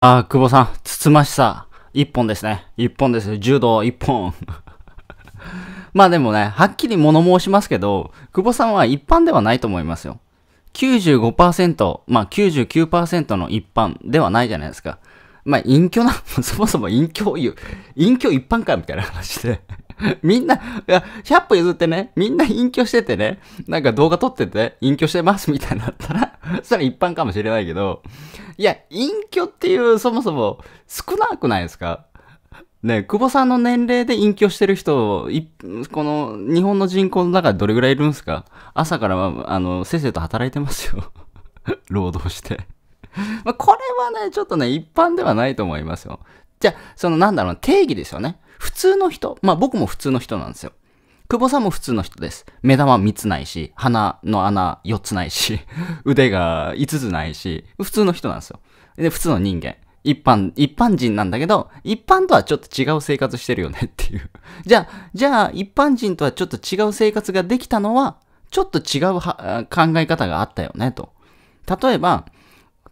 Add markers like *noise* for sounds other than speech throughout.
ああ、久保さん、つつましさ、一本ですね。一本ですよ。柔道一本。*laughs* まあでもね、はっきり物申しますけど、久保さんは一般ではないと思いますよ。95%、まあ99%の一般ではないじゃないですか。まあ隠居な、*laughs* そもそも隠居言う、隠居一般かみたいな話で。*laughs* みんな、いや、100歩譲ってね、みんな隠居しててね、なんか動画撮ってて、隠居してますみたいになったら、それ一般かもしれないけど、いや、隠居っていうそもそも少なくないですかね、久保さんの年齢で隠居してる人、この日本の人口の中でどれぐらいいるんですか朝から、あの、せっせと働いてますよ。*laughs* 労働してまあ、これはね、ちょっとね、一般ではないと思いますよ。じゃあ、そのなんだろう、定義ですよね。普通の人。まあ僕も普通の人なんですよ。久保さんも普通の人です。目玉3つないし、鼻の穴4つないし、*laughs* 腕が5つないし、普通の人なんですよ。で、普通の人間。一般、一般人なんだけど、一般とはちょっと違う生活してるよね *laughs* っていう。じゃあ、じゃあ、一般人とはちょっと違う生活ができたのは、ちょっと違う考え方があったよねと。例えば、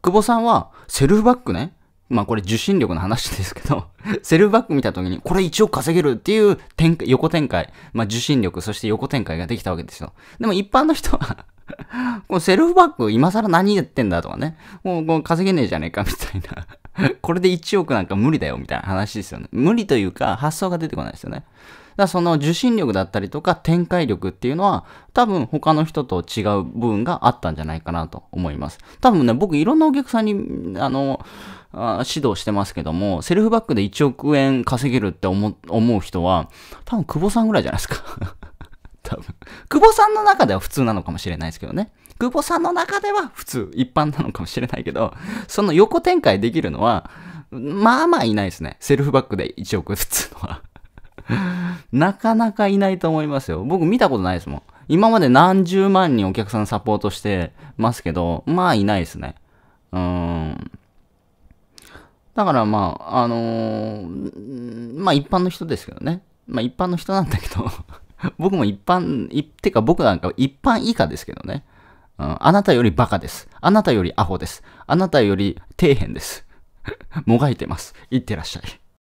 久保さんはセルフバックね、まあこれ受信力の話ですけど *laughs* セルフバック見た時に、これ1億稼げるっていう展開、横展開、まあ受信力、そして横展開ができたわけですよ。でも一般の人は *laughs* このセルフバック今更何やってんだとかね、もう稼げねえじゃねえかみたいな *laughs* これで1億なんか無理だよみたいな話ですよね。無理というか発想が出てこないですよね。だからその受信力だったりとか展開力っていうのは多分他の人と違う部分があったんじゃないかなと思います。多分ね、僕いろんなお客さんにあの、あ指導してますけども、セルフバックで1億円稼げるって思う人は多分久保さんぐらいじゃないですか久保さんの中では普通なのかもしれないですけどね。久保さんの中では普通、一般なのかもしれないけど、その横展開できるのは、まあまあいないですね。セルフバックで1億ずつのは。なかなかいないと思いますよ。僕見たことないですもん。今まで何十万人お客さんサポートしてますけど、まあいないですね。うーん。だからまあ、あのー、まあ一般の人ですけどね。まあ一般の人なんだけど *laughs* 僕も一般、いってか僕なんか一般以下ですけどね、うん。あなたよりバカです。あなたよりアホです。あなたより底辺です。*laughs* もがいてます。いってらっしゃい。